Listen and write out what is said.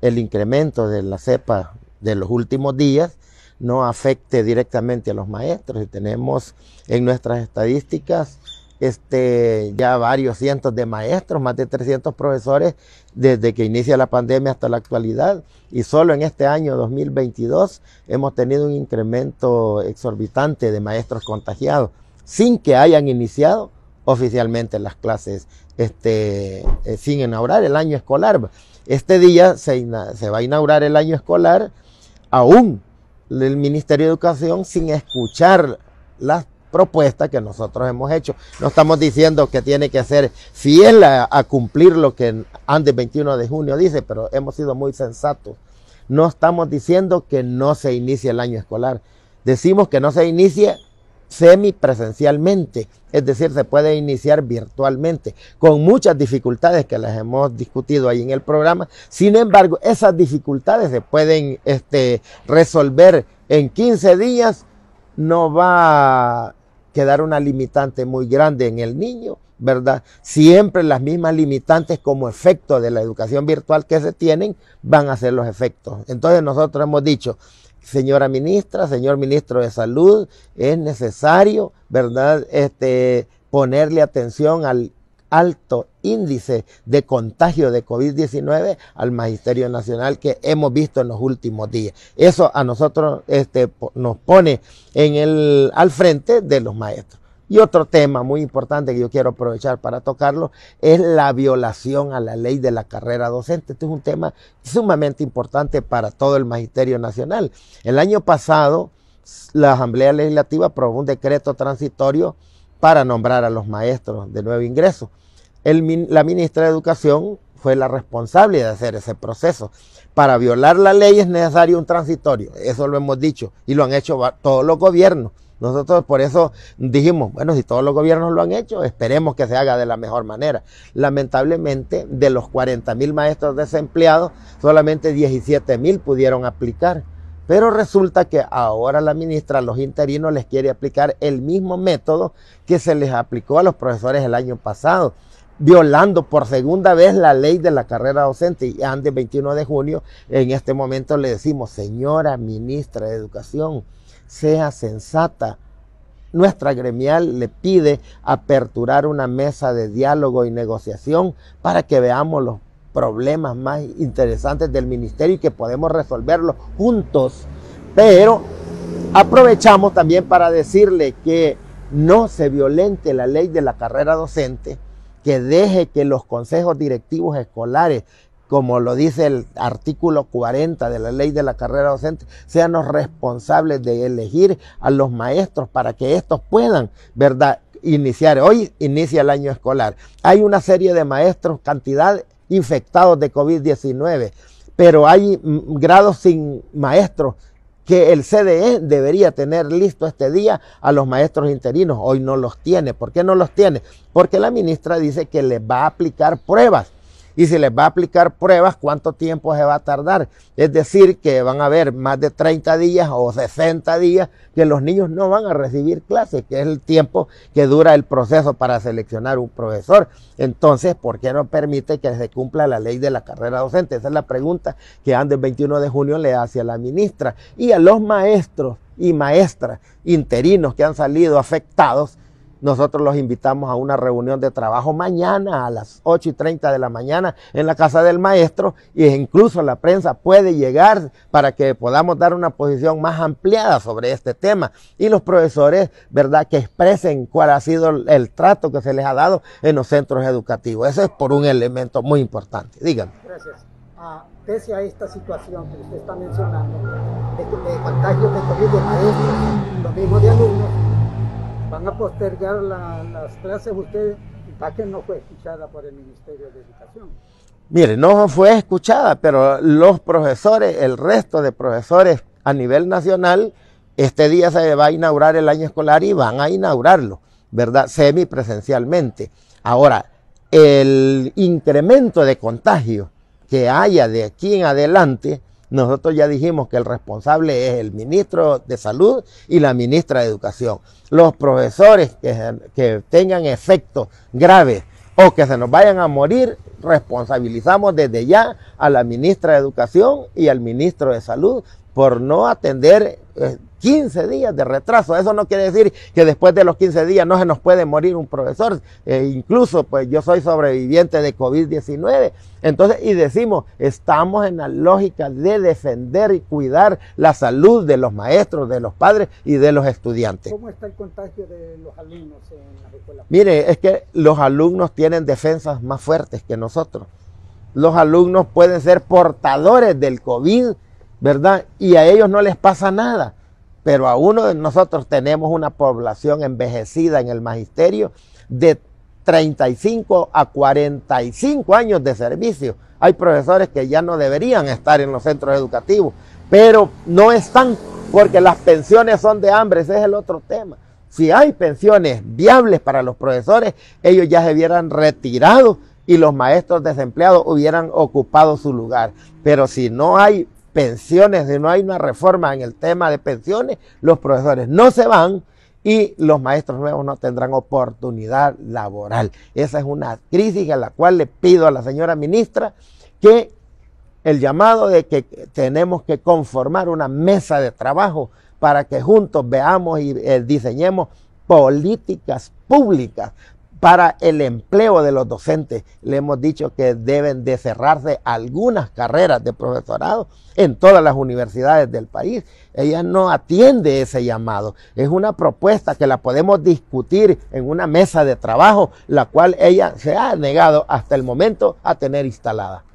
el incremento de la cepa de los últimos días no afecte directamente a los maestros. tenemos en nuestras estadísticas este, ya varios cientos de maestros, más de 300 profesores desde que inicia la pandemia hasta la actualidad. Y solo en este año 2022 hemos tenido un incremento exorbitante de maestros contagiados, sin que hayan iniciado oficialmente las clases este, eh, sin inaugurar el año escolar. Este día se, se va a inaugurar el año escolar aún el Ministerio de Educación sin escuchar las propuestas que nosotros hemos hecho. No estamos diciendo que tiene que ser fiel a, cumplir lo que antes 21 de junio dice, pero hemos sido muy sensatos. No estamos diciendo que no se inicie el año escolar. Decimos que no se inicie semipresencialmente, es decir, se puede iniciar virtualmente, con muchas dificultades que las hemos discutido ahí en el programa. Sin embargo, esas dificultades se pueden este, resolver en 15 días, no va a quedar una limitante muy grande en el niño ¿verdad? Siempre las mismas limitantes como efecto de la educación virtual que se tienen van a ser los efectos. Entonces nosotros hemos dicho, señora ministra, señor ministro de salud, es necesario, ¿verdad? Este, ponerle atención al alto índice de contagio de COVID-19 al Magisterio Nacional que hemos visto en los últimos días. Eso a nosotros este, nos pone en el, al frente de los maestros. Y otro tema muy importante que yo quiero aprovechar para tocarlo es la violación a la ley de la carrera docente. Este es un tema sumamente importante para todo el Magisterio Nacional. El año pasado, la Asamblea Legislativa aprobó un decreto transitorio para nombrar a los maestros de nuevo ingreso. la ministra de Educación fue la responsable de hacer ese proceso. Para violar la ley es necesario un transitorio, eso lo hemos dicho y lo han hecho todos los gobiernos. Nosotros por eso dijimos, bueno, si todos los gobiernos lo han hecho, esperemos que se haga de la mejor manera. Lamentablemente, de los 40 mil maestros desempleados, solamente 17 mil pudieron aplicar. Pero resulta que ahora la ministra a los interinos les quiere aplicar el mismo método que se les aplicó a los profesores el año pasado, violando por segunda vez la ley de la carrera docente. Y antes 21 de junio, en este momento le decimos, señora ministra de Educación, sea sensata. Nuestra gremial le pide aperturar una mesa de diálogo y negociación para que veamos los problemas más interesantes del ministerio y que podemos resolverlos juntos. Pero aprovechamos también para decirle que no se violente la ley de la carrera docente, que deje que los consejos directivos escolares como lo dice el artículo 40 de la ley de la carrera docente, sean los responsables de elegir a los maestros para que estos puedan, ¿verdad? Iniciar, hoy inicia el año escolar. Hay una serie de maestros, cantidad infectados de COVID-19, pero hay mm, grados sin maestros que el CDE debería tener listo este día a los maestros interinos. Hoy no los tiene. ¿Por qué no los tiene? Porque la ministra dice que les va a aplicar pruebas y si les va a aplicar pruebas cuánto tiempo se va a tardar. Es decir, que van a haber más de 30 días o 60 días que los niños no van a recibir clases, que es el tiempo que dura el proceso para seleccionar un profesor. Entonces, ¿por qué no permite que se cumpla la ley de la carrera docente? Esa es la pregunta que Andes 21 de junio le hace a la ministra y a los maestros y maestras interinos que han salido afectados nosotros los invitamos a una reunión de trabajo mañana a las 8 y 30 de la mañana en la casa del maestro Y incluso la prensa puede llegar para que podamos dar una posición más ampliada sobre este tema y los profesores, ¿verdad?, que expresen cuál ha sido el trato que se les ha dado en los centros educativos. Eso es por un elemento muy importante. Díganme. Gracias. Ah, pese a esta situación que usted está mencionando, de, de contagios de de maestros, lo mismo de alumnos, van a postergar las clases ustedes, para que no fue escuchada por el Ministerio de Educación. Mire, no fue escuchada, pero los profesores, el resto de profesores a nivel nacional, este día se va a inaugurar el año escolar y van a inaugurarlo, ¿verdad? Semipresencialmente. Ahora, el incremento de contagio que haya de aquí en adelante, nosotros ya dijimos que el responsable es el ministro de Salud y la ministra de Educación. Los profesores que, tengan efectos graves o que se nos vayan a morir, responsabilizamos desde ya a la ministra de Educación y al ministro de Salud por no atender eh, 15 días de retraso. Eso no quiere decir que después de los 15 días no se nos puede morir un profesor. Eh, incluso, pues yo soy sobreviviente de COVID-19. Entonces, y decimos, estamos en la lógica de defender y cuidar la salud de los maestros, de los padres y de los estudiantes. ¿Cómo está el contagio de los alumnos en las escuelas? Mire, es que los alumnos tienen defensas más fuertes que nosotros. Los alumnos pueden ser portadores del COVID, ¿verdad? Y a ellos no les pasa nada pero a uno de nosotros tenemos una población envejecida en el magisterio de 35 a 45 años de servicio. Hay profesores que ya no deberían estar en los centros educativos, pero no están porque las pensiones son de hambre, ese es el otro tema. Si hay pensiones viables para los profesores, ellos ya se hubieran retirado y los maestros desempleados hubieran ocupado su lugar. Pero si no hay pensiones, de no hay una reforma en el tema de pensiones, los profesores no se van y los maestros nuevos no tendrán oportunidad laboral. Esa es una crisis a la cual le pido a la señora ministra que el llamado de que tenemos que conformar una mesa de trabajo para que juntos veamos y eh, diseñemos políticas públicas para el empleo de los docentes, le hemos dicho que deben de cerrarse algunas carreras de profesorado en todas las universidades del país. Ella no atiende ese llamado. Es una propuesta que la podemos discutir en una mesa de trabajo, la cual ella se ha negado hasta el momento a tener instalada.